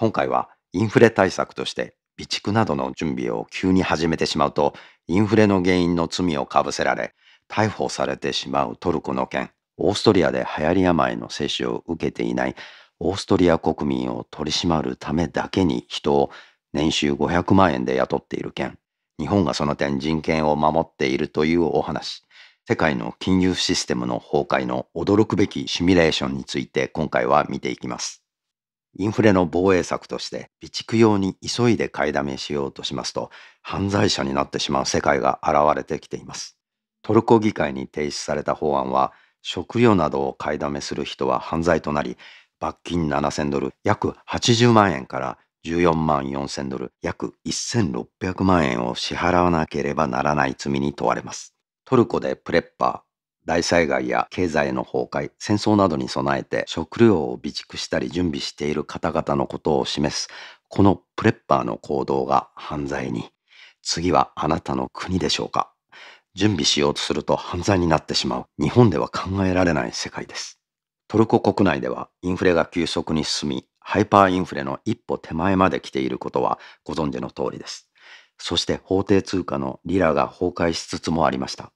今回はインフレ対策として備蓄などの準備を急に始めてしまうと、インフレの原因の罪をかぶせられ、逮捕されてしまうトルコの件、オーストリアで流行り病の接種を受けていないオーストリア国民を取り締まるためだけに人を年収500万円で雇っている件、日本がその点人権を守っているというお話、世界の金融システムの崩壊の驚くべきシミュレーションについて今回は見ていきます。インフレの防衛策として備蓄用に急いで買いだめしようとしますと犯罪者になってしまう世界が現れてきています。トルコ議会に提出された法案は食料などを買いだめする人は犯罪となり罰金7000ドル約80万円から14万4000ドル約1600万円を支払わなければならない罪に問われます。トルコでプレッパ大災害や経済の崩壊、戦争などに備えて食料を備蓄したり準備している方々のことを示す、このプレッパーの行動が犯罪に。次はあなたの国でしょうか準備しようとすると犯罪になってしまう。日本では考えられない世界です。トルコ国内ではインフレが急速に進み、ハイパーインフレの一歩手前まで来ていることはご存知の通りです。そして法定通貨のリラが崩壊しつつもありました。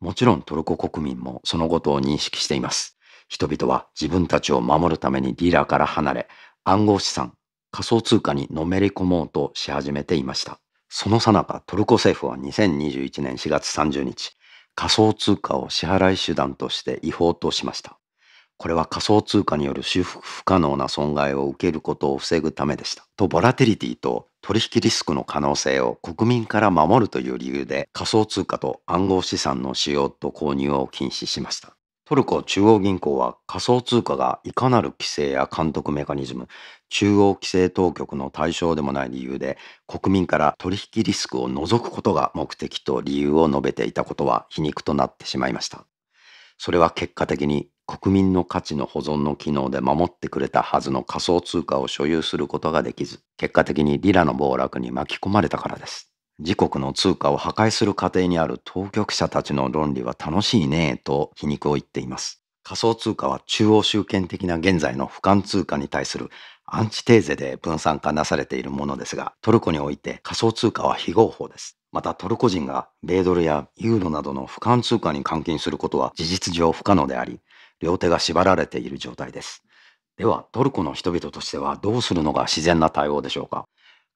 もちろんトルコ国民もそのことを認識しています。人々は自分たちを守るためにディーラーから離れ、暗号資産、仮想通貨にのめり込もうとし始めていました。そのさなかトルコ政府は2021年4月30日、仮想通貨を支払い手段として違法としました。これは仮想通貨による修復不可能な損害を受けることを防ぐためでした。と、ボラテリティと取引リスクの可能性を国民から守るという理由で仮想通貨と暗号資産の使用と購入を禁止しました。トルコ中央銀行は仮想通貨がいかなる規制や監督メカニズム、中央規制当局の対象でもない理由で国民から取引リスクを除くことが目的と理由を述べていたことは皮肉となってしまいました。それは結果的に国民の価値の保存の機能で守ってくれたはずの仮想通貨を所有することができず、結果的にリラの暴落に巻き込まれたからです。自国の通貨を破壊する過程にある当局者たちの論理は楽しいねと皮肉を言っています。仮想通貨は中央集権的な現在の俯瞰通貨に対するアンチテーゼで分散化なされているものですが、トルコにおいて仮想通貨は非合法です。またトルコ人が米ドルやユーロなどの俯瞰通貨に換金することは事実上不可能であり、両手が縛られている状態です。では、トルコの人々としてはどうするのが自然な対応でしょうか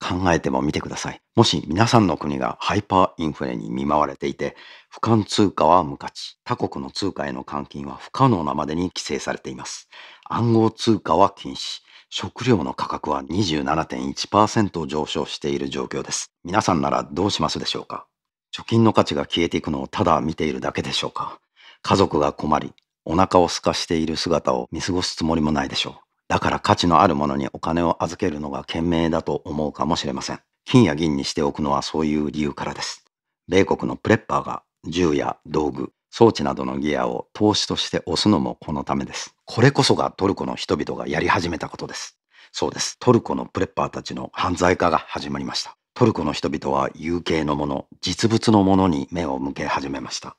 考えてもみてください。もし皆さんの国がハイパーインフレに見舞われていて、不瞰通貨は無価値、他国の通貨への換金は不可能なまでに規制されています。暗号通貨は禁止。食料の価格は27.1%上昇している状況です。皆さんならどうしますでしょうか貯金の価値が消えていくのをただ見ているだけでしょうか家族が困り、お腹を空かしている姿を見過ごすつもりもないでしょう。だから価値のあるものにお金を預けるのが賢明だと思うかもしれません。金や銀にしておくのはそういう理由からです。米国のプレッパーが銃や道具、装置などのギアを投資として押すのもこのためです。これこそがトルコの人々がやり始めたことです。そうです。トルコのプレッパーたちの犯罪化が始まりました。トルコの人々は有形のもの、実物のものに目を向け始めました。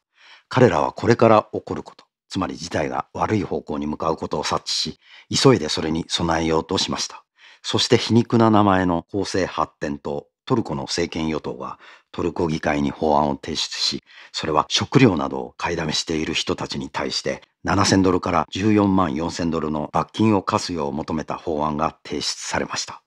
彼らはこれから起こること、つまり事態が悪い方向に向かうことを察知し、急いでそれに備えようとしました。そして皮肉な名前の公正発展とトルコの政権与党はトルコ議会に法案を提出し、それは食料などを買いだめしている人たちに対して7000ドルから14万4000ドルの罰金を課すよう求めた法案が提出されました。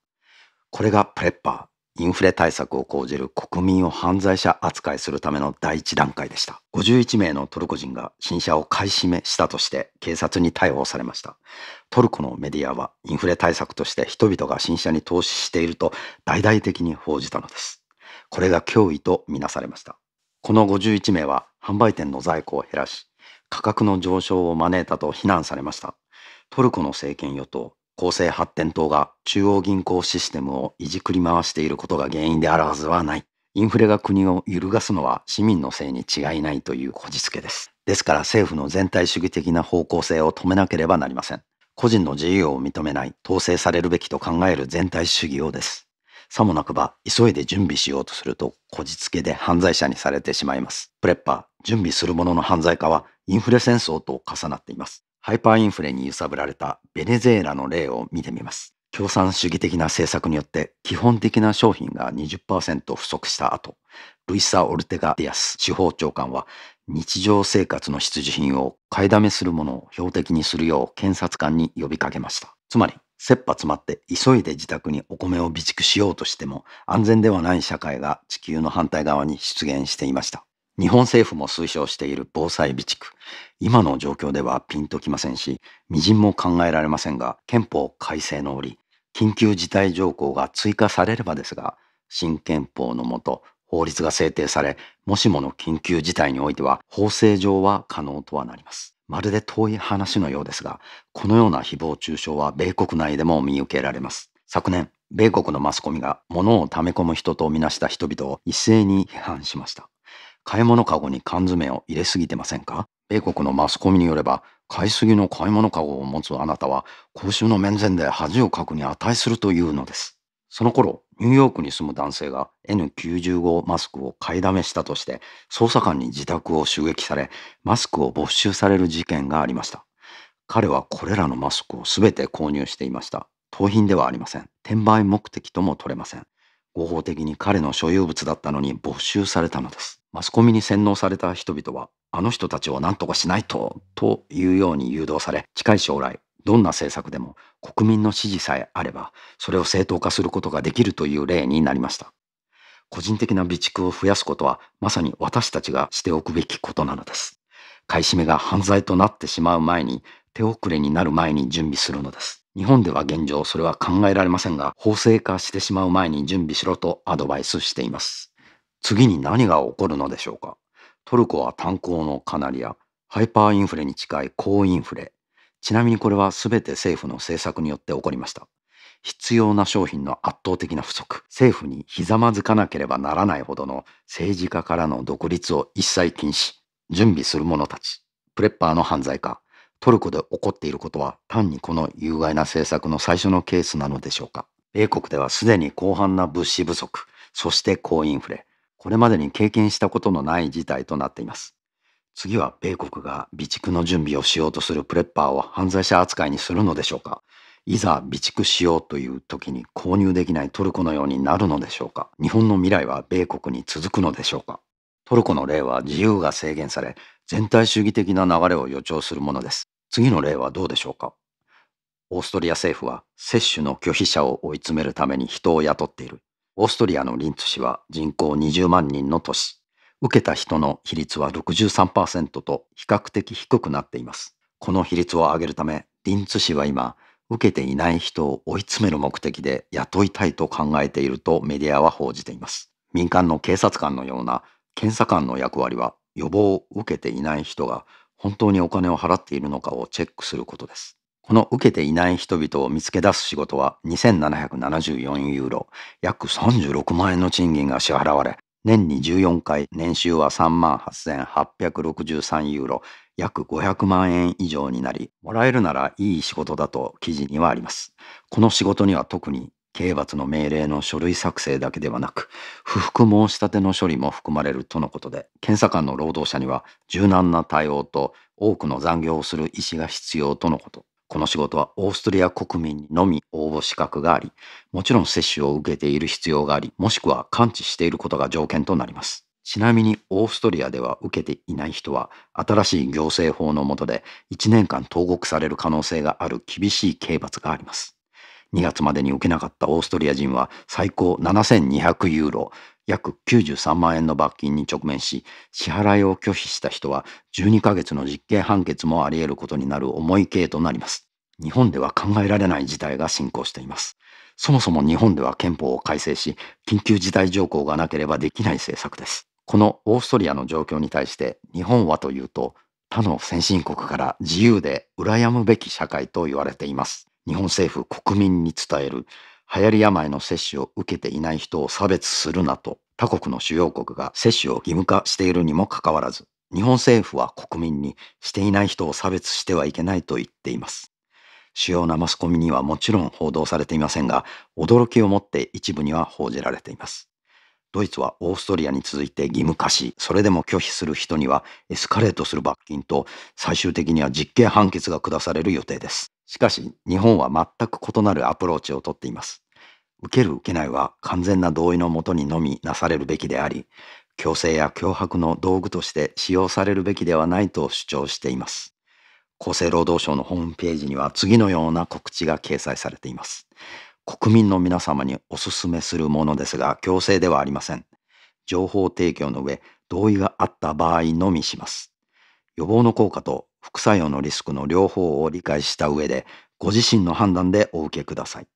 これがプレッパー、インフレ対策を講じる国民を犯罪者扱いするための第一段階でした。51名のトルコ人が新車を買い占めしたとして警察に逮捕されました。トルコのメディアはインフレ対策として人々が新車に投資していると大々的に報じたのです。これが脅威とみなされました。この51名は販売店の在庫を減らし、価格の上昇を招いたと非難されました。トルコの政権与党公正発展党が中央銀行システムをいじくり回していることが原因であるはずはない。インフレが国を揺るがすのは市民のせいに違いないというこじつけです。ですから政府の全体主義的な方向性を止めなければなりません。個人の自由を認めない、統制されるべきと考える全体主義をです。さもなくば、急いで準備しようとすると、こじつけで犯罪者にされてしまいます。プレッパー、準備する者の犯罪化はインフレ戦争と重なっています。ハイパーインフレに揺さぶられたベネズエラの例を見てみます。共産主義的な政策によって基本的な商品が20%不足した後、ルイサ・オルテガ・ディアス司法長官は日常生活の必需品を買いだめするものを標的にするよう検察官に呼びかけました。つまり、切羽詰まって急いで自宅にお米を備蓄しようとしても安全ではない社会が地球の反対側に出現していました。日本政府も推奨している防災備蓄。今の状況ではピンときませんし、微塵も考えられませんが、憲法改正の折、緊急事態条項が追加されればですが、新憲法のもと、法律が制定され、もしもの緊急事態においては、法制上は可能とはなります。まるで遠い話のようですが、このような誹謗中傷は米国内でも見受けられます。昨年、米国のマスコミが物を溜め込む人とみなした人々を一斉に批判しました。買い物かごに缶詰を入れすぎてませんか米国のマスコミによれば、買いすぎの買い物かごを持つあなたは、公衆の面前で恥をかくに値するというのです。その頃、ニューヨークに住む男性が N95 マスクを買いだめしたとして、捜査官に自宅を襲撃され、マスクを没収される事件がありました。彼はこれらのマスクを全て購入していました。盗品ではありません。転売目的とも取れません。合法的に彼の所有物だったのに没収されたのです。マスコミに洗脳された人々は、あの人たちを何とかしないと、というように誘導され、近い将来、どんな政策でも国民の支持さえあれば、それを正当化することができるという例になりました。個人的な備蓄を増やすことは、まさに私たちがしておくべきことなのです。買い占めが犯罪となってしまう前に、手遅れになる前に準備するのです。日本では現状それは考えられませんが、法制化してしまう前に準備しろとアドバイスしています。次に何が起こるのでしょうかトルコは炭鉱のカナリア、ハイパーインフレに近い高インフレ。ちなみにこれは全て政府の政策によって起こりました。必要な商品の圧倒的な不足、政府にひざまずかなければならないほどの政治家からの独立を一切禁止、準備する者たち、プレッパーの犯罪化、トルコで起こっていることは単にこの有害な政策の最初のケースなのでしょうか米国ではすでに広範な物資不足、そして高インフレ、これまでに経験したことのない事態となっています。次は米国が備蓄の準備をしようとするプレッパーを犯罪者扱いにするのでしょうかいざ備蓄しようという時に購入できないトルコのようになるのでしょうか日本の未来は米国に続くのでしょうかトルコの例は自由が制限され全体主義的な流れを予兆するものです。次の例はどうでしょうかオーストリア政府は接種の拒否者を追い詰めるために人を雇っている。オーストリアのリンツ市は人口20万人の都市。受けた人の比率は63%と比較的低くなっています。この比率を上げるため、リンツ市は今、受けていない人を追い詰める目的で雇いたいと考えているとメディアは報じています。民間の警察官のような検査官の役割は予防を受けていない人が本当にお金を払っているのかをチェックすることです。この受けていない人々を見つけ出す仕事は2774ユーロ、約36万円の賃金が支払われ、年に14回、年収は3 8863ユーロ、約500万円以上になり、もらえるならいい仕事だと記事にはあります。この仕事には特に刑罰の命令の書類作成だけではなく、不服申し立ての処理も含まれるとのことで、検査官の労働者には柔軟な対応と多くの残業をする意思が必要とのこと。この仕事はオーストリア国民にのみ応募資格があり、もちろん接種を受けている必要があり、もしくは完治していることが条件となります。ちなみにオーストリアでは受けていない人は新しい行政法の下で1年間投獄される可能性がある厳しい刑罰があります。2月までに受けなかったオーストリア人は最高7200ユーロ、約93万円の罰金に直面し、支払いを拒否した人は12ヶ月の実刑判決もあり得ることになる重い刑となります。日本では考えられない事態が進行しています。そもそも日本では憲法を改正し、緊急事態条項がなければできない政策です。このオーストリアの状況に対して日本はというと、他の先進国から自由で羨むべき社会と言われています。日本政府、国民に伝える、流行り病の接種を受けていない人を差別するなと、他国の主要国が接種を義務化しているにもかかわらず、日本政府は国民にしていない人を差別してはいけないと言っています。主要なマスコミにはもちろん報道されていませんが、驚きをもって一部には報じられています。ドイツはオーストリアに続いて義務化し、それでも拒否する人にはエスカレートする罰金と最終的には実刑判決が下される予定です。しかし、日本は全く異なるアプローチをとっています。受ける受けないは完全な同意のもとにのみなされるべきであり、強制や脅迫の道具として使用されるべきではないと主張しています。厚生労働省のホームページには次のような告知が掲載されています。国民の皆様にお勧めするものですが、強制ではありません。情報提供の上、同意があった場合のみします。予防の効果と副作用のリスクの両方を理解した上で、ご自身の判断でお受けください。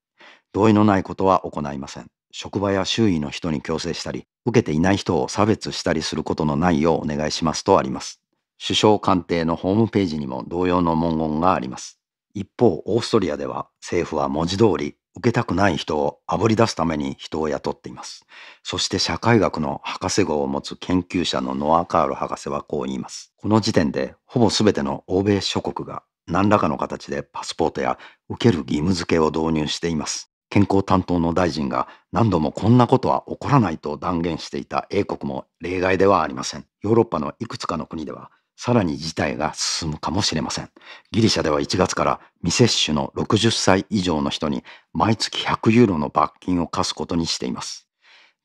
同意のないことは行いません。職場や周囲の人に強制したり、受けていない人を差別したりすることのないようお願いしますとあります。首相官邸のホームページにも同様の文言があります。一方、オーストリアでは政府は文字通り受けたくない人をあぶり出すために人を雇っています。そして社会学の博士号を持つ研究者のノア・カール博士はこう言います。この時点でほぼ全ての欧米諸国が何らかの形でパスポートや受ける義務付けを導入しています。健康担当の大臣が何度もこんなことは起こらないと断言していた英国も例外ではありません。ヨーロッパのいくつかの国ではさらに事態が進むかもしれません。ギリシャでは1月から未接種の60歳以上の人に毎月100ユーロの罰金を課すことにしています。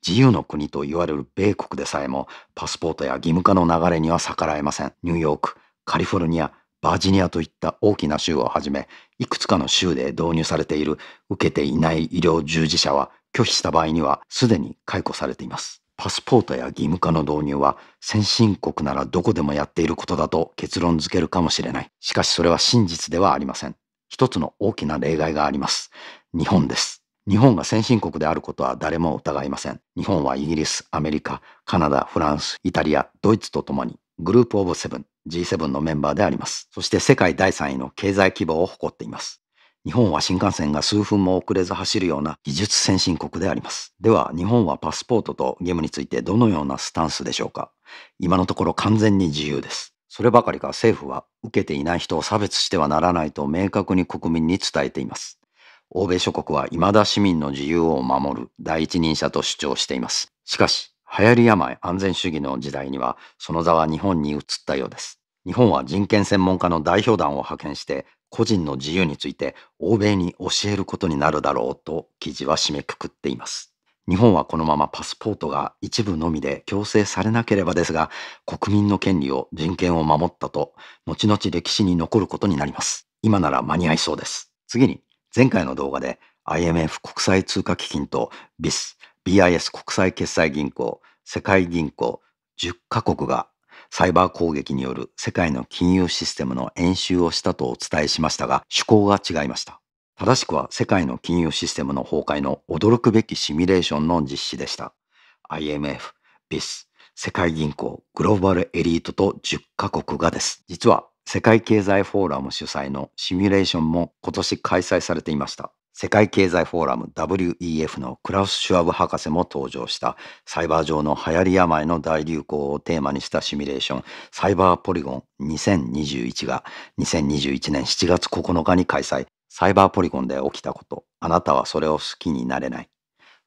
自由の国と言われる米国でさえもパスポートや義務化の流れには逆らえません。ニューヨーク、カリフォルニア、バージニアといった大きな州をはじめ、いくつかの州で導入されている受けていない医療従事者は拒否した場合にはすでに解雇されています。パスポートや義務化の導入は先進国ならどこでもやっていることだと結論づけるかもしれない。しかしそれは真実ではありません。一つの大きな例外があります。日本です。日本が先進国であることは誰も疑いません。日本はイギリス、アメリカ、カナダ、フランス、イタリア、ドイツとともにグループオブセブン、G7 のメンバーであります。そして世界第3位の経済規模を誇っています。日本は新幹線が数分も遅れず走るような技術先進国であります。では、日本はパスポートと義務についてどのようなスタンスでしょうか今のところ完全に自由です。そればかりか政府は受けていない人を差別してはならないと明確に国民に伝えています。欧米諸国は未だ市民の自由を守る第一人者と主張しています。しかし、流行り病安全主義の時代には、その座は日本に移ったようです。日本は人権専門家の代表団を派遣して、個人の自由について欧米に教えることになるだろうと記事は締めくくっています。日本はこのままパスポートが一部のみで強制されなければですが、国民の権利を人権を守ったと、後々歴史に残ることになります。今なら間に合いそうです。次に、前回の動画で IMF 国際通貨基金と BIS、BIS 国際決済銀行、世界銀行10カ国がサイバー攻撃による世界の金融システムの演習をしたとお伝えしましたが、趣向が違いました。正しくは世界の金融システムの崩壊の驚くべきシミュレーションの実施でした。IMF、BIS、世界銀行、グローバルエリートと10カ国がです。実は世界経済フォーラム主催のシミュレーションも今年開催されていました。世界経済フォーラム WEF のクラウス・シュアブ博士も登場したサイバー上の流行り病の大流行をテーマにしたシミュレーションサイバーポリゴン2021が2021年7月9日に開催サイバーポリゴンで起きたことあなたはそれを好きになれない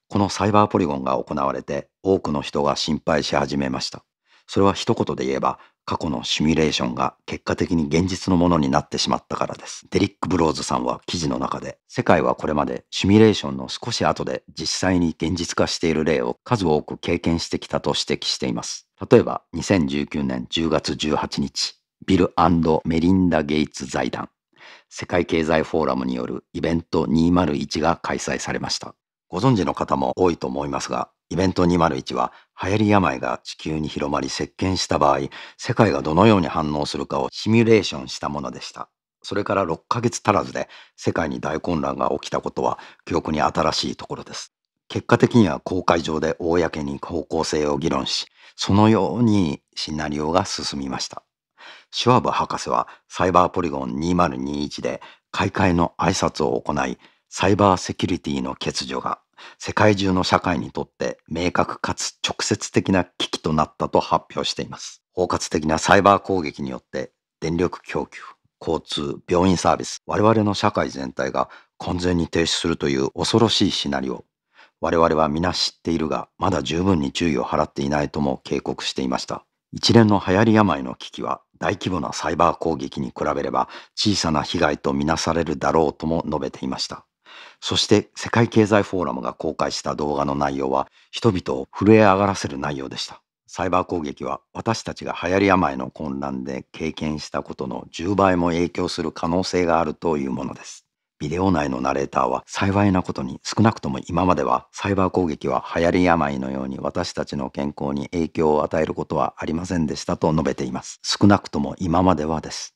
このサイバーポリゴンが行われて多くの人が心配し始めましたそれは一言で言えば過去のシミュレーションが結果的に現実のものになってしまったからです。デリック・ブローズさんは記事の中で、世界はこれまでシミュレーションの少し後で実際に現実化している例を数多く経験してきたと指摘しています。例えば、2019年10月18日、ビルメリンダ・ゲイツ財団、世界経済フォーラムによるイベント201が開催されました。ご存知の方も多いと思いますが、イベント201は流行り病が地球に広まり席巻した場合、世界がどのように反応するかをシミュレーションしたものでした。それから6ヶ月足らずで世界に大混乱が起きたことは記憶に新しいところです。結果的には公海上で公に方向性を議論し、そのようにシナリオが進みました。シュワブ博士はサイバーポリゴン2021で開会の挨拶を行い、サイバーセキュリティの欠如が世界中の社会にとって明確かつ直接的な危機となったと発表しています。包括的なサイバー攻撃によって電力供給、交通、病院サービス、我々の社会全体が完全に停止するという恐ろしいシナリオ。我々は皆知っているが、まだ十分に注意を払っていないとも警告していました。一連の流行り病の危機は大規模なサイバー攻撃に比べれば小さな被害とみなされるだろうとも述べていました。そして世界経済フォーラムが公開した動画の内容は人々を震え上がらせる内容でした。サイバー攻撃は私たちが流行り病の混乱で経験したことの10倍も影響する可能性があるというものです。ビデオ内のナレーターは幸いなことに少なくとも今まではサイバー攻撃は流行り病のように私たちの健康に影響を与えることはありませんでしたと述べています。少なくとも今まではです。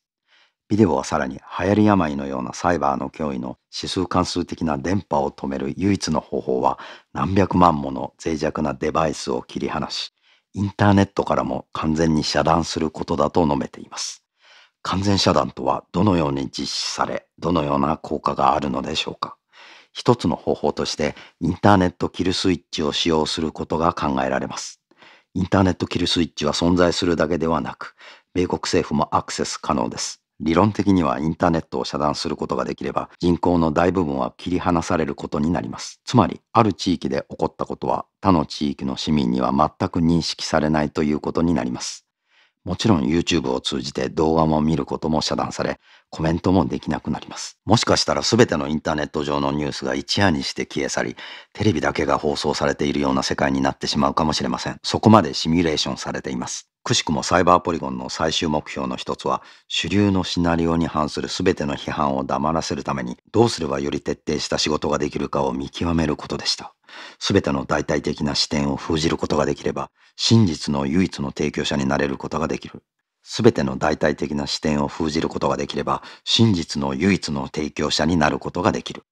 ビデオはさらに流行り病のようなサイバーの脅威の指数関数的な電波を止める唯一の方法は何百万もの脆弱なデバイスを切り離し、インターネットからも完全に遮断することだと述べています。完全遮断とはどのように実施され、どのような効果があるのでしょうか。一つの方法としてインターネットキルスイッチを使用することが考えられます。インターネットキルスイッチは存在するだけではなく、米国政府もアクセス可能です。理論的にはインターネットを遮断することができれば人口の大部分は切り離されることになります。つまりある地域で起こったことは他の地域の市民には全く認識されないということになります。もちろん YouTube を通じて動画も見ることも遮断され、コメントもできなくなります。もしかしたら全てのインターネット上のニュースが一夜にして消え去り、テレビだけが放送されているような世界になってしまうかもしれません。そこまでシミュレーションされています。くしくもサイバーポリゴンの最終目標の一つは、主流のシナリオに反する全ての批判を黙らせるために、どうすればより徹底した仕事ができるかを見極めることでした。全ての代替的な視点を封じることができれば、真実の唯一の提供者になれることができる。べての代替的な視点を封じることができれば、真実の唯一の提供者になることができる。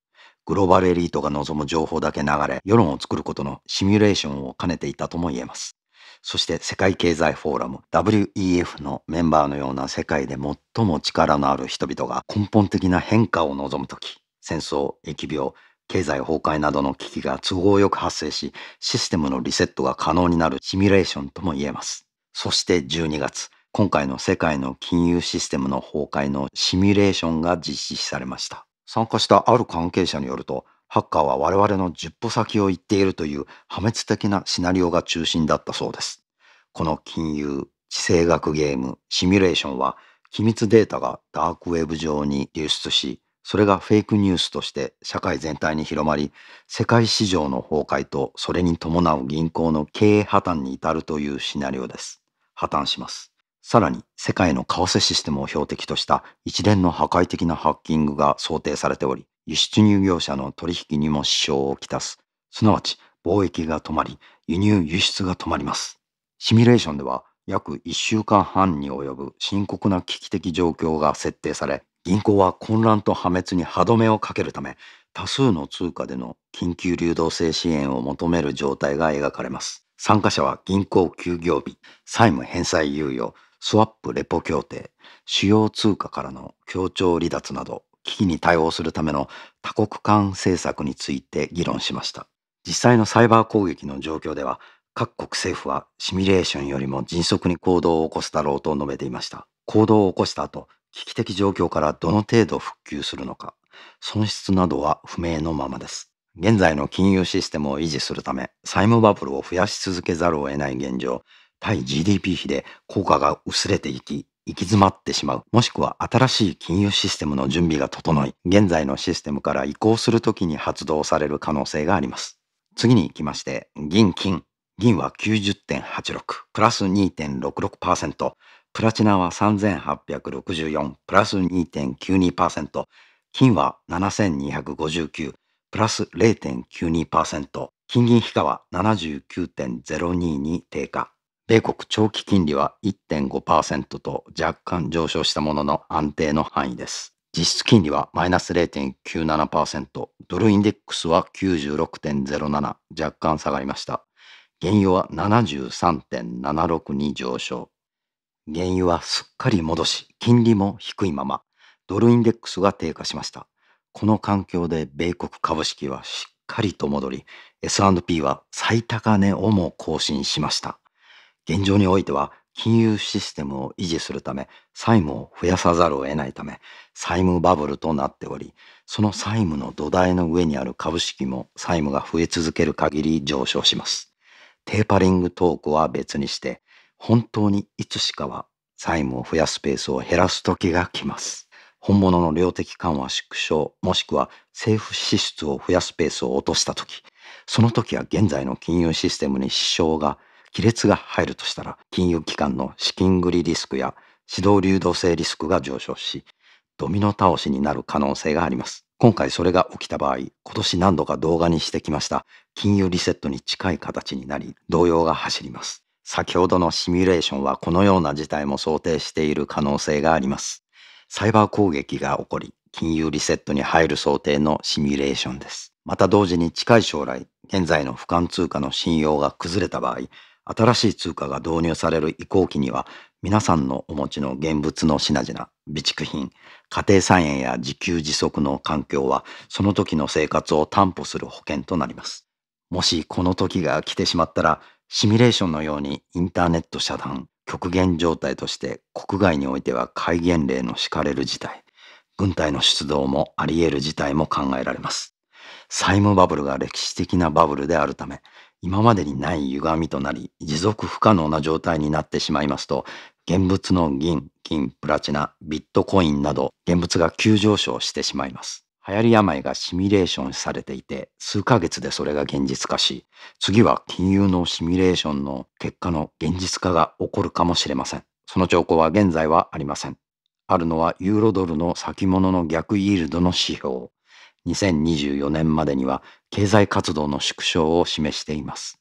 グローバルエリートが望む情報だけ流れ、世論を作ることのシミュレーションを兼ねていたとも言えます。そして世界経済フォーラム WEF のメンバーのような世界で最も力のある人々が根本的な変化を望むとき、戦争、疫病、経済崩壊などの危機が都合よく発生し、システムのリセットが可能になるシミュレーションとも言えます。そして12月、今回の世界の金融システムの崩壊のシミュレーションが実施されました。参加したある関係者によると、ハッカーは我々の10歩先を行っているという破滅的なシナリオが中心だったそうです。この金融、地政学ゲーム、シミュレーションは、機密データがダークウェブ上に流出し、それがフェイクニュースとして社会全体に広まり、世界市場の崩壊とそれに伴う銀行の経営破綻に至るというシナリオです。破綻します。さらに、世界の為替システムを標的とした一連の破壊的なハッキングが想定されており、輸出入業者の取引にも支障をきたす。すなわち、貿易が止まり、輸入輸出が止まります。シミュレーションでは、約1週間半に及ぶ深刻な危機的状況が設定され、銀行は混乱と破滅に歯止めをかけるため多数の通貨での緊急流動性支援を求める状態が描かれます参加者は銀行休業日債務返済猶予スワップレポ協定主要通貨からの協調離脱など危機に対応するための多国間政策について議論しました実際のサイバー攻撃の状況では各国政府はシミュレーションよりも迅速に行動を起こすだろうと述べていました行動を起こした後危機的状況からどの程度復旧するのか、損失などは不明のままです。現在の金融システムを維持するため、債務バブルを増やし続けざるを得ない現状、対 GDP 比で効果が薄れていき、行き詰まってしまう。もしくは新しい金融システムの準備が整い、現在のシステムから移行するときに発動される可能性があります。次に行きまして、銀金。銀は90.86、プラス2.66%。プラチナは3864プラス2.92%、金は7259プラス0.92%、金銀比価は79.022に低下。米国長期金利は1.5%と若干上昇したものの安定の範囲です。実質金利はマイナス0.97%、ドルインデックスは96.07、若干下がりました。原油は73.76に上昇。原油はすっかり戻し、金利も低いまま、ドルインデックスが低下しました。この環境で米国株式はしっかりと戻り、S&P は最高値をも更新しました。現状においては、金融システムを維持するため、債務を増やさざるを得ないため、債務バブルとなっており、その債務の土台の上にある株式も債務が増え続ける限り上昇します。テーパリングトークは別にして、本当にいつしかは債務を増やすペースを減らす時が来ます。本物の量的緩和縮小、もしくは政府支出を増やすペースを落とした時、その時は現在の金融システムに支障が、亀裂が入るとしたら、金融機関の資金繰りリスクや指導流動性リスクが上昇し、ドミノ倒しになる可能性があります。今回それが起きた場合、今年何度か動画にしてきました金融リセットに近い形になり、動揺が走ります。先ほどのシミュレーションはこのような事態も想定している可能性があります。サイバー攻撃が起こり、金融リセットに入る想定のシミュレーションです。また同時に近い将来、現在の俯瞰通貨の信用が崩れた場合、新しい通貨が導入される移行期には、皆さんのお持ちの現物の品々、備蓄品、家庭菜園や自給自足の環境は、その時の生活を担保する保険となります。もしこの時が来てしまったら、シミュレーションのようにインターネット遮断、極限状態として国外においては戒厳令の敷かれる事態、軍隊の出動もあり得る事態も考えられます。債務バブルが歴史的なバブルであるため、今までにない歪みとなり、持続不可能な状態になってしまいますと、現物の銀、金、プラチナ、ビットコインなど、現物が急上昇してしまいます。流行り病がシミュレーションされていて、数ヶ月でそれが現実化し、次は金融のシミュレーションの結果の現実化が起こるかもしれません。その兆候は現在はありません。あるのはユーロドルの先物の逆イールドの指標。2024年までには経済活動の縮小を示しています。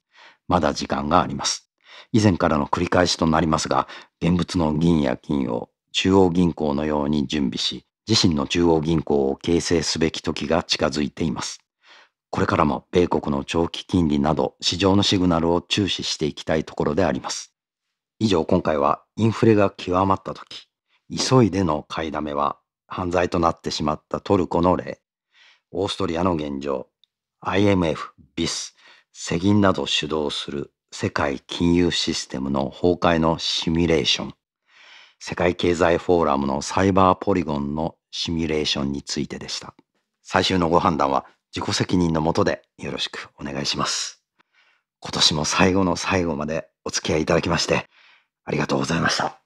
まだ時間があります。以前からの繰り返しとなりますが、現物の銀や金を中央銀行のように準備し、自身の中央銀行を形成すべき時が近づいています。これからも米国の長期金利など市場のシグナルを注視していきたいところであります。以上今回はインフレが極まった時、急いでの買いだめは犯罪となってしまったトルコの例、オーストリアの現状、IMF、BIS、ギンなど主導する世界金融システムの崩壊のシミュレーション。世界経済フォーラムのサイバーポリゴンのシミュレーションについてでした。最終のご判断は自己責任のもとでよろしくお願いします。今年も最後の最後までお付き合いいただきましてありがとうございました。